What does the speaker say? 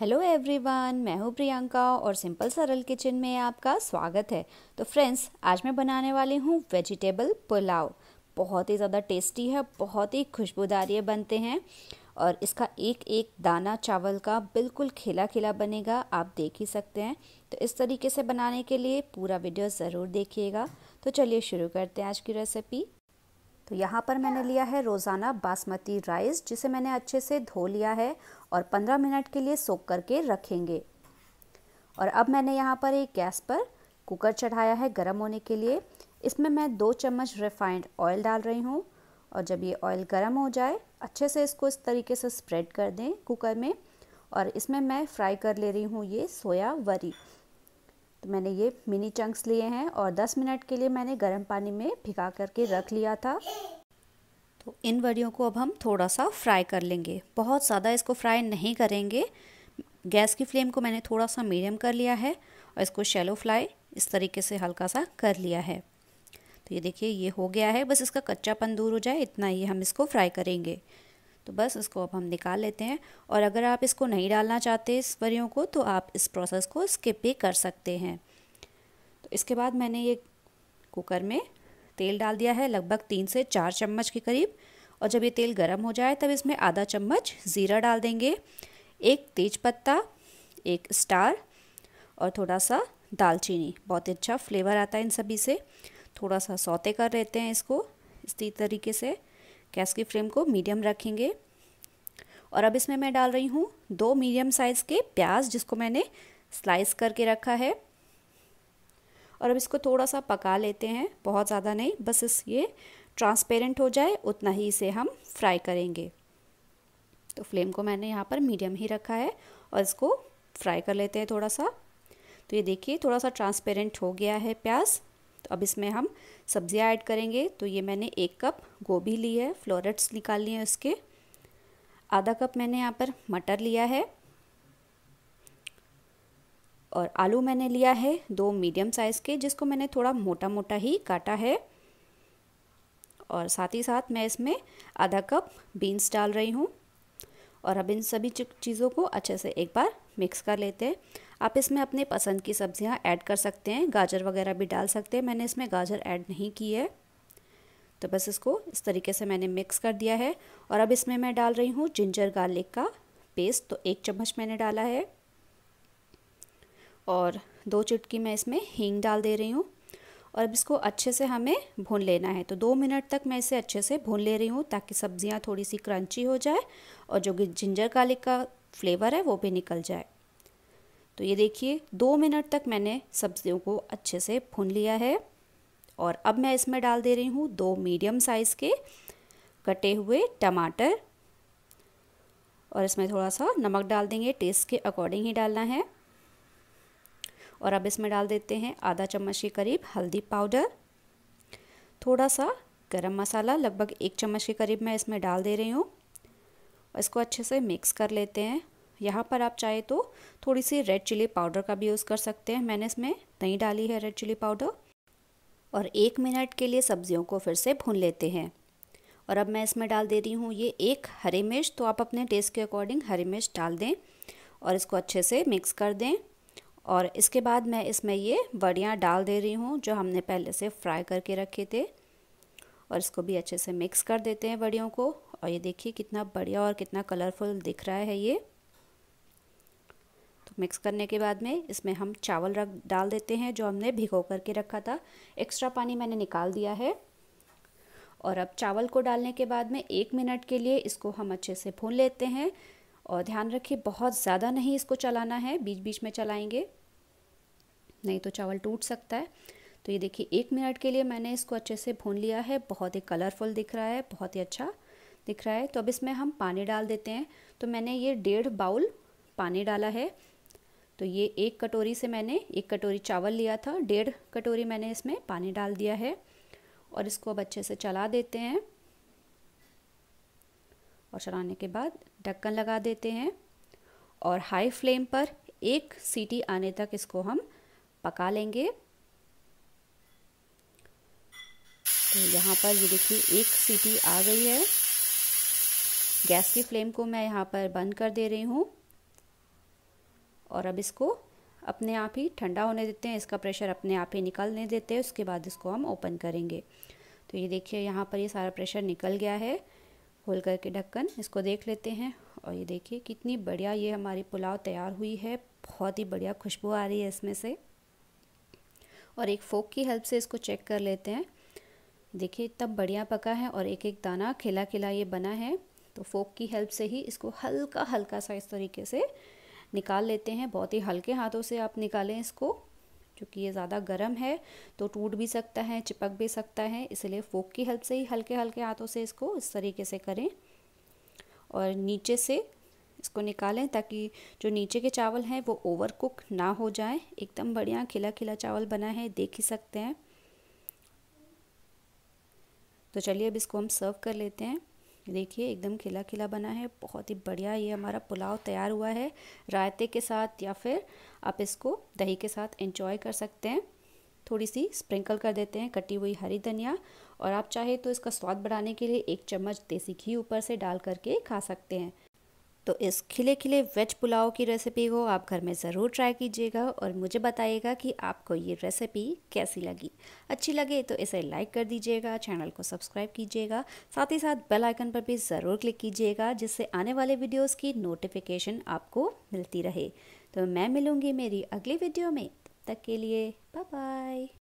hello everyone मैं हूँ प्रियंका और सिंपल सरल किचन में आपका स्वागत है तो फ्रेंड्स आज मैं बनाने वाली हूँ वेजिटेबल पुलाव बहुत ही ज़्यादा टेस्टी है बहुत ही खुशबूदार ये बनते हैं और इसका एक एक दाना चावल का बिल्कुल खिला खिला बनेगा आप देख ही सकते हैं तो इस तरीके से बनाने के लिए पूरा वीडियो ज़रूर देखिएगा तो चलिए शुरू करते हैं आज की रेसिपी तो यहाँ पर मैंने लिया है रोज़ाना बासमती राइस जिसे मैंने अच्छे से धो लिया है और 15 मिनट के लिए सोख करके रखेंगे और अब मैंने यहाँ पर एक गैस पर कुकर चढ़ाया है गर्म होने के लिए इसमें मैं दो चम्मच रिफाइंड ऑयल डाल रही हूँ और जब ये ऑयल गर्म हो जाए अच्छे से इसको इस तरीके से स्प्रेड कर दें कुकर में और इसमें मैं फ्राई कर ले रही हूँ ये सोया वरी तो मैंने ये मिनी चंक्स लिए हैं और 10 मिनट के लिए मैंने गर्म पानी में भिगा करके रख लिया था तो इन वड़ियों को अब हम थोड़ा सा फ्राई कर लेंगे बहुत ज़्यादा इसको फ्राई नहीं करेंगे गैस की फ्लेम को मैंने थोड़ा सा मीडियम कर लिया है और इसको शैलो फ्राई इस तरीके से हल्का सा कर लिया है तो ये देखिए ये हो गया है बस इसका कच्चापन दूर हो जाए इतना ही हम इसको फ्राई करेंगे तो बस इसको अब हम निकाल लेते हैं और अगर आप इसको नहीं डालना चाहते इस वरियों को तो आप इस प्रोसेस को स्किप भी कर सकते हैं तो इसके बाद मैंने ये कुकर में तेल डाल दिया है लगभग तीन से चार चम्मच के करीब और जब ये तेल गर्म हो जाए तब इसमें आधा चम्मच ज़ीरा डाल देंगे एक तेज पत्ता एक स्टार और थोड़ा सा दालचीनी बहुत अच्छा फ्लेवर आता है इन सभी से थोड़ा सा सौते कर लेते हैं इसको इसी तरीके से गैस की फ्लेम को मीडियम रखेंगे और अब इसमें मैं डाल रही हूँ दो मीडियम साइज़ के प्याज जिसको मैंने स्लाइस करके रखा है और अब इसको थोड़ा सा पका लेते हैं बहुत ज़्यादा नहीं बस इस ये ट्रांसपेरेंट हो जाए उतना ही इसे हम फ्राई करेंगे तो फ्लेम को मैंने यहाँ पर मीडियम ही रखा है और इसको फ्राई कर लेते हैं थोड़ा सा तो ये देखिए थोड़ा सा ट्रांसपेरेंट हो गया है प्याज तो अब इसमें हम सब्ज़ियाँ ऐड करेंगे तो ये मैंने एक कप गोभी ली है फ्लोरेट्स निकाल लिए उसके आधा कप मैंने यहाँ पर मटर लिया है और आलू मैंने लिया है दो मीडियम साइज़ के जिसको मैंने थोड़ा मोटा मोटा ही काटा है और साथ ही साथ मैं इसमें आधा कप बीन्स डाल रही हूँ और अब इन सभी चीज़ों को अच्छे से एक बार मिक्स कर लेते हैं आप इसमें अपने पसंद की सब्जियां ऐड कर सकते हैं गाजर वगैरह भी डाल सकते हैं मैंने इसमें गाजर ऐड नहीं की है तो बस इसको इस तरीके से मैंने मिक्स कर दिया है और अब इसमें मैं डाल रही हूँ जिंजर गार्लिक का पेस्ट तो एक चम्मच मैंने डाला है और दो चुटकी मैं इसमें हींग डाल दे रही हूँ और अब इसको अच्छे से हमें भून लेना है तो दो मिनट तक मैं इसे अच्छे से भून ले रही हूँ ताकि सब्जियाँ थोड़ी सी क्रंची हो जाए और जो जिंजर गार्लिक का फ्लेवर है वो भी निकल जाए तो ये देखिए दो मिनट तक मैंने सब्जियों को अच्छे से भून लिया है और अब मैं इसमें डाल दे रही हूँ दो मीडियम साइज़ के कटे हुए टमाटर और इसमें थोड़ा सा नमक डाल देंगे टेस्ट के अकॉर्डिंग ही डालना है और अब इसमें डाल देते हैं आधा चम्मच के करीब हल्दी पाउडर थोड़ा सा गरम मसाला लगभग एक चम्मच के करीब मैं इसमें डाल दे रही हूँ इसको अच्छे से मिक्स कर लेते हैं यहाँ पर आप चाहे तो थोड़ी सी रेड चिली पाउडर का भी यूज़ कर सकते हैं मैंने इसमें नहीं डाली है रेड चिली पाउडर और एक मिनट के लिए सब्जियों को फिर से भून लेते हैं और अब मैं इसमें डाल दे रही हूँ ये एक हरी मिर्च तो आप अपने टेस्ट के अकॉर्डिंग हरी मिर्च डाल दें और इसको अच्छे से मिक्स कर दें और इसके बाद मैं इसमें ये वड़ियाँ डाल दे रही हूँ जो हमने पहले से फ्राई करके रखे थे और इसको भी अच्छे से मिक्स कर देते हैं वड़ियों को और ये देखिए कितना बढ़िया और कितना कलरफुल दिख रहा है ये मिक्स करने के बाद में इसमें हम चावल रख डाल देते हैं जो हमने भिगो करके रखा था एक्स्ट्रा पानी मैंने निकाल दिया है और अब चावल को डालने के बाद में एक मिनट के लिए इसको हम अच्छे से भून लेते हैं और ध्यान रखिए बहुत ज़्यादा नहीं इसको चलाना है बीच बीच में चलाएंगे नहीं तो चावल टूट सकता है तो ये देखिए एक मिनट के लिए मैंने इसको अच्छे से भून लिया है बहुत ही कलरफुल दिख रहा है बहुत ही अच्छा दिख रहा है तो अब इसमें हम पानी डाल देते हैं तो मैंने ये डेढ़ बाउल पानी डाला है तो ये एक कटोरी से मैंने एक कटोरी चावल लिया था डेढ़ कटोरी मैंने इसमें पानी डाल दिया है और इसको अब अच्छे से चला देते हैं और चलाने के बाद ढक्कन लगा देते हैं और हाई फ्लेम पर एक सीटी आने तक इसको हम पका लेंगे तो यहाँ पर ये देखिए एक सीटी आ गई है गैस की फ्लेम को मैं यहाँ पर बंद कर दे रही हूँ और अब इसको अपने आप ही ठंडा होने देते हैं इसका प्रेशर अपने आप ही निकलने देते हैं उसके बाद इसको हम ओपन करेंगे तो ये देखिए यहाँ पर ये सारा प्रेशर निकल गया है खोल करके ढक्कन इसको देख लेते हैं और ये देखिए कितनी बढ़िया ये हमारी पुलाव तैयार हुई है बहुत ही बढ़िया खुशबू आ रही है इसमें से और एक फोक की हेल्प से इसको चेक कर लेते हैं देखिए इतना बढ़िया पका है और एक एक दाना खिला खिला ये बना है तो फोक की हेल्प से ही इसको हल्का हल्का सा इस तरीके से निकाल लेते हैं बहुत ही हल्के हाथों से आप निकालें इसको क्योंकि ये ज़्यादा गर्म है तो टूट भी सकता है चिपक भी सकता है इसलिए फोक की हेल्प से ही हल्के हल्के हाथों से इसको इस तरीके से करें और नीचे से इसको निकालें ताकि जो नीचे के चावल हैं वो ओवर कुक ना हो जाए एकदम बढ़िया खिला खिला चावल बना है देख ही सकते हैं तो चलिए अब इसको हम सर्व कर लेते हैं देखिए एकदम खिला खिला बना है बहुत ही बढ़िया ये हमारा पुलाव तैयार हुआ है रायते के साथ या फिर आप इसको दही के साथ एंजॉय कर सकते हैं थोड़ी सी स्प्रिंकल कर देते हैं कटी हुई हरी धनिया और आप चाहे तो इसका स्वाद बढ़ाने के लिए एक चम्मच देसी घी ऊपर से डाल करके खा सकते हैं तो इस खिले खिले वेज पुलाव की रेसिपी को आप घर में ज़रूर ट्राई कीजिएगा और मुझे बताइएगा कि आपको ये रेसिपी कैसी लगी अच्छी लगे तो इसे लाइक कर दीजिएगा चैनल को सब्सक्राइब कीजिएगा साथ ही साथ बेल आइकन पर भी ज़रूर क्लिक कीजिएगा जिससे आने वाले वीडियोस की नोटिफिकेशन आपको मिलती रहे तो मैं मिलूँगी मेरी अगली वीडियो में तब तक के लिए बाय बाय